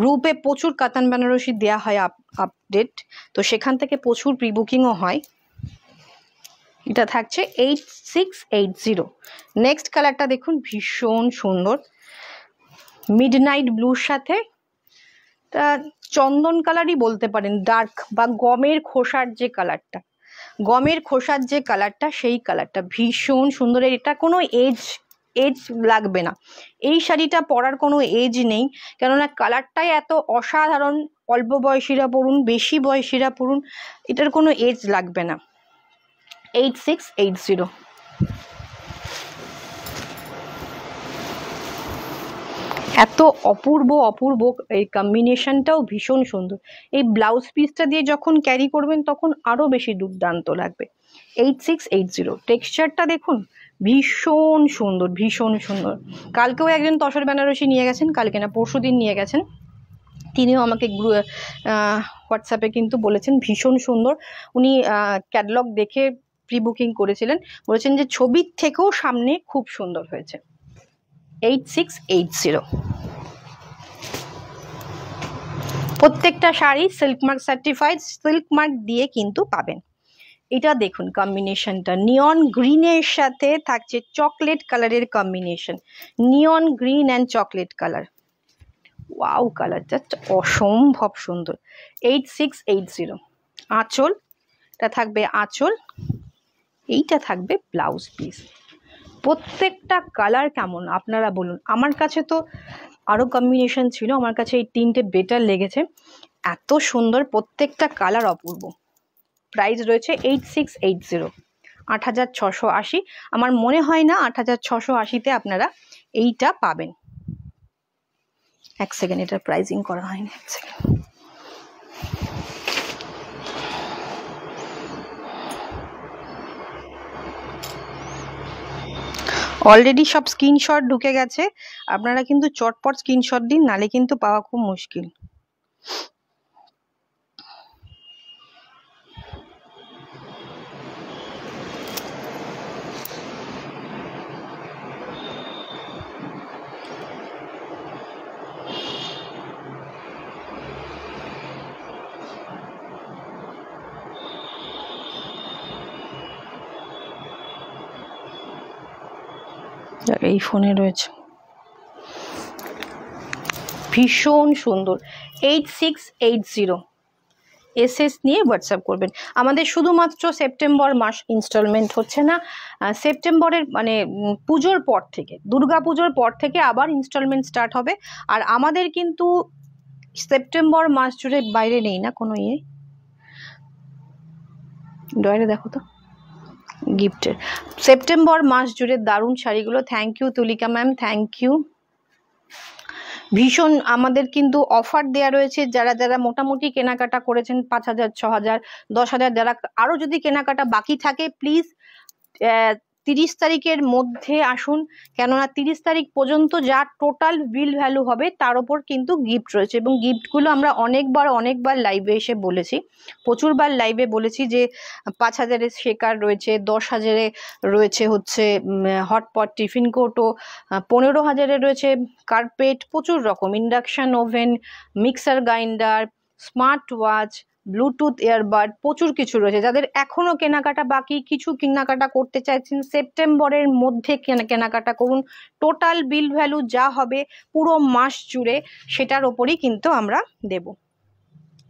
গ্রুপে প্রচুর কাতান বেনারসি দেয়া হয় আপডেট তো সেখান থেকে প্রচুর প্রি বুকিংও হয় এটা থাকছে eight six eight zero next কালারটা দেখুন ভীষণ সুন্দর মিডনাইট ব্লুর সাথে চন্দন কালারই বলতে পারেন ডার্ক বা গমের খোসার যে কালারটা গমের খোসার যে কালারটা সেই কালারটা ভীষণ সুন্দর এটা কোনো এজ এজ লাগবে না এই শাড়িটা পরার কোনো এজ নেই কেননা কালারটাই এত অসাধারণ অল্প বয়সীরা পড়ুন বেশি বয়সীরা পড়ুন এটার কোনো এজ লাগবে না এইট সিক্স এইট জিরো এত অপূর্ব অপূর্ব এই কম্বিনেশনটাও ভীষণ সুন্দর এই ব্লাউজ পিসটা দিয়ে যখন ক্যারি করবেন তখন আরও বেশি দুর্দান্ত লাগবে এইট সিক্স এইট জিরো টেক্সচারটা দেখুন ভীষণ সুন্দর ভীষণ সুন্দর কালকেও একজন তসর বেনারসি নিয়ে গেছেন কালকে না পরশু দিন নিয়ে গেছেন তিনিও আমাকে গ্রু হোয়াটসঅ্যাপে কিন্তু বলেছেন ভীষণ সুন্দর উনি ক্যাটলগ দেখে প্রি বুকিং করেছিলেন বলেছেন যে ছবির থেকেও সামনে খুব সুন্দর হয়েছে প্রত্যেকটা শাড়ি সিল্কমার্ক সার্টিফাইড সিল্কমার্ক দিয়ে কিন্তু পাবেন এটা দেখুন কম্বিনেশনটা নিয়ন গ্রিনের সাথে থাকছে চকলেট কালারের combination neon green and chocolate colour wow colour just অসম্ভব সুন্দর এইট সিক্স এইট জিরো আঁচল থাকবে আঁচল এইটা থাকবে ব্লাউজ পিস প্রত্যেকটা কালার কেমন আপনারা বলুন আমার কাছে তো আরও কম্বিনেশন ছিল আমার কাছে এই তিনটে বেটার লেগেছে এত সুন্দর প্রত্যেকটা কালার অপূর্ব প্রাইস রয়েছে এইট সিক্স এইট জিরো আট হাজার ছশো আশি আমার মনে হয় না আট হাজার ছশো আশিতে আপনারা এইটা পাবেন এক সেকেন্ড এটার প্রাইজিং করা হয়নি এক সেকেন্ড অলরেডি সব স্ক্রিনশট ঢুকে গেছে আপনারা কিন্তু চটপট স্ক্রিনশট দিন নালে কিন্তু পাওয়া খুব মুশকিল যাক এই ফোনে রয়েছে ভীষণ সুন্দর eight six eight zero SS নিয়ে হোয়াটসঅ্যাপ করবেন আমাদের শুধুমাত্র সেপ্টেম্বর মাস ইনস্টলমেন্ট হচ্ছে না সেপ্টেম্বরের মানে পুজোর পর থেকে দুর্গা পুজোর পর থেকে আবার ইনস্টলমেন্ট স্টার্ট হবে আর আমাদের কিন্তু সেপ্টেম্বর মাস জুড়ে বাইরে নেই না কোনো ইয়ে ডয়ারে দেখো তো গিফটের সেপ্টেম্বর মাস জুড়ে দারুণ শাড়িগুলো thank you Tulika ma'am thank you ভীষণ আমাদের কিন্তু অফার দেয়া রয়েছে যারা যারা মোটামুটি কেনাকাটা করেছেন পাঁচ হাজার ছ হাজার দশ হাজার যারা আরও যদি কেনাকাটা বাকি থাকে প্লিজ তিরিশ তারিখের মধ্যে আসুন কেননা তিরিশ তারিখ পর্যন্ত যা টোটাল বিল ভ্যালু হবে তার ওপর কিন্তু গিফট রয়েছে এবং গিফটগুলো আমরা অনেকবার অনেকবার লাইভে এসে বলেছি প্রচুরবার লাইভে বলেছি যে পাঁচ হাজারের শেকার রয়েছে দশ হাজারে রয়েছে হচ্ছে হটপট টিফিন কোটো পনেরো হাজারে রয়েছে কার্পেট প্রচুর রকম induction oven mixer grinder smart watch Bluetooth earbud প্রচুর কিছু রয়েছে যাদের এখনও কেনাকাটা বাকি কিছু কেনাকাটা করতে চাইছেন সেপ্টেম্বরের মধ্যে কেনাকাটা করুন টোটাল বিল ভ্যালু যা হবে পুরো মাস জুড়ে সেটার ওপরই কিন্তু আমরা দেব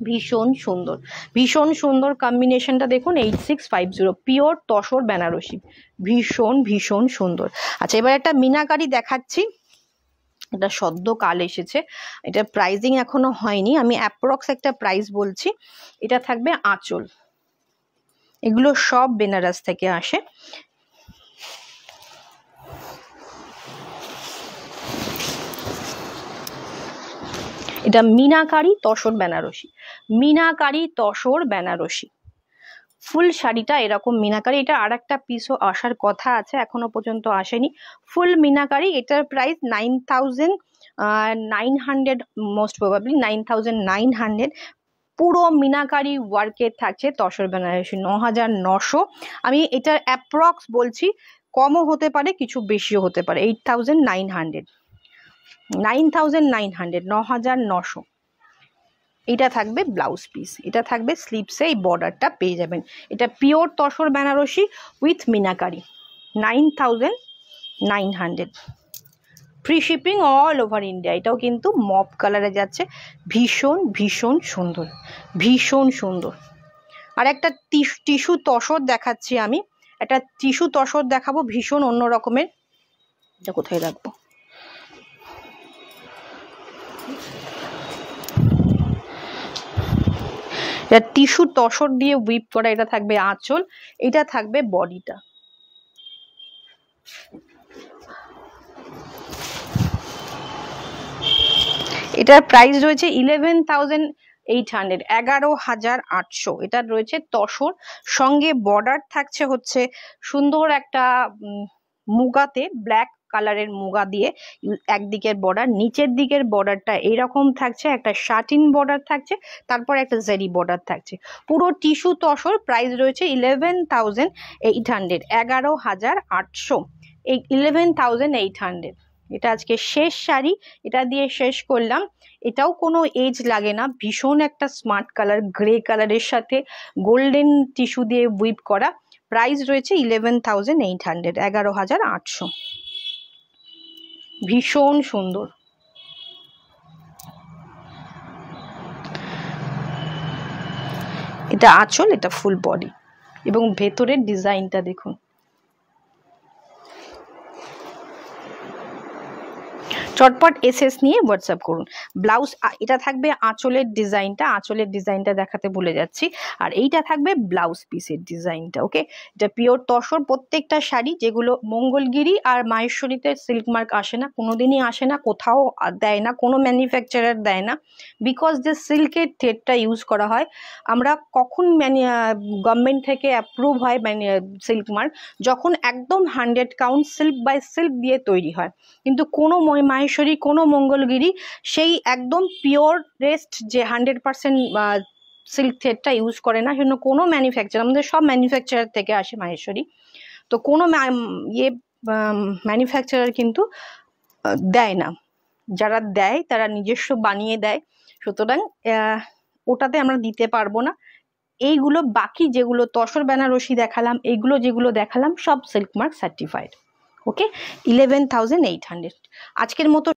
ভীষণ সুন্দর ভীষণ সুন্দর কম্বিনেশনটা দেখুন eight six five zero pure tussar Banarasi ভীষণ ভীষণ সুন্দর আচ্ছা এবার একটা মিনাকারি দেখাচ্ছি এটা সদ্য কাল এসেছে এটা প্রাইজিং এখনও হয়নি আমি অ্যাপ্রক্স একটা প্রাইস বলছি এটা থাকবে আঁচল এগুলো সব বেনারস থেকে আসে এটা মিনাকারি তসর বেনারসি মিনাকারি তসর বেনারসি ফুল শাড়িটা এরকম মিনাকারি এটা আর একটা পিসও আসার কথা আছে এখনো পর্যন্ত আসেনি ফুল মিনাকারি এটার price nine thousand nine hundred most probably nine thousand nine hundred পুরো মিনাকারি ওয়ার্কের থাকছে তসর বেনারসি ন হাজার নশো আমি এটার অ্যাপ্রক্স বলছি কমও হতে পারে কিছু বেশিও হতে পারে eight thousand nine hundred nine thousand nine hundred ন হাজার নশো এটা থাকবে ব্লাউজ পিস এটা থাকবে স্লিপসে এই বর্ডারটা পেয়ে যাবেন এটা pure tussar Banarasi with meenakari nine thousand nine hundred free shipping all over India এটাও কিন্তু মপ কালারে যাচ্ছে ভীষণ ভীষণ সুন্দর ভীষণ সুন্দর আর একটা টিস্যু তসর দেখাচ্ছি আমি একটা টিস্যু তসর দেখাবো ভীষণ অন্য রকমের এটা কোথায় রাখবো এটা টিস্যু তসর দিয়ে উইপ করা এটা থাকবে আঁচল এটা থাকবে বডিটা এটার প্রাইস রয়েছে ইলেভেন থাউজেন্ড এইট হান্ড্রেড এগারো হাজার আটশো এটার রয়েছে তসর সঙ্গে বর্ডার থাকছে হচ্ছে সুন্দর একটা মুগাতে ব্ল্যাক কালারের মুগা দিয়ে একদিকের বর্ডার নিচের দিকের বর্ডারটা এরকম থাকছে একটা শার্টিন বর্ডার থাকছে তারপর একটা জেরি বর্ডার থাকছে পুরো টিস্যু তসর প্রাইস রয়েছে ইলেভেন থাউজেন্ড এইট হান্ড্রেড এগারো হাজার আটশো এই ইলেভেন থাউজেন্ড এইট হান্ড্রেড এটা আজকে শেষ শাড়ি এটা দিয়ে শেষ করলাম এটাও কোনো এজ লাগে না ভীষণ একটা স্মার্ট কালার গ্রে কালারের সাথে গোল্ডেন টিস্যু দিয়ে উইপ করা প্রাইস রয়েছে ইলেভেন থাউজেন্ড এইট হান্ড্রেড এগারো হাজার আটশো ভীষণ সুন্দর এটা আঁচল এটা ফুল বডি এবং ভেতরের ডিজাইনটা দেখুন চটপট এসএস নিয়ে হোয়াটসঅ্যাপ করুন ব্লাউজ এটা থাকবে আঁচলের ডিজাইনটা আঁচলের ডিজাইনটা দেখাতে ভুলে যাচ্ছি আর এইটা থাকবে ব্লাউজ পিসের ডিজাইনটা ওকে এটা পিওর তসর প্রত্যেকটা শাড়ি যেগুলো মঙ্গলগিরি আর মাহেশ্বরীতে সিল্ক মার্ক আসে না কোনোদিনই আসে না কোথাও দেয় না কোনো ম্যানুফ্যাকচারার দেয় না বিকজ যে সিল্কের থ্রেডটা ইউজ করা হয় আমরা কখন গভর্নমেন্ট থেকে অ্যাপ্রুভ হয় সিল্ক মার্ক যখন একদম hundred count silk by silk দিয়ে তৈরি হয় কিন্তু কোনো মায় মহেশ্বরী কোনো মঙ্গলগিরি সেই একদম পিওর রেস্ট যে হান্ড্রেড পারসেন্ট সিল্ক থ্রেডটা ইউজ করে না সেজন্য কোনো ম্যানুফ্যাকচার আমাদের সব ম্যানুফ্যাকচারার থেকে আসে মাহেশ্বরী তো কোনো ইয়ে ম্যানুফ্যাকচারার কিন্তু দেয় না যারা দেয় তারা নিজস্ব বানিয়ে দেয় সুতরাং ওটাতে আমরা দিতে পারবো না এইগুলো বাকি যেগুলো তসর বেনারসি দেখালাম এইগুলো যেগুলো দেখালাম সব silk mark certified okay eleven thousand eight hundred আজকের মতো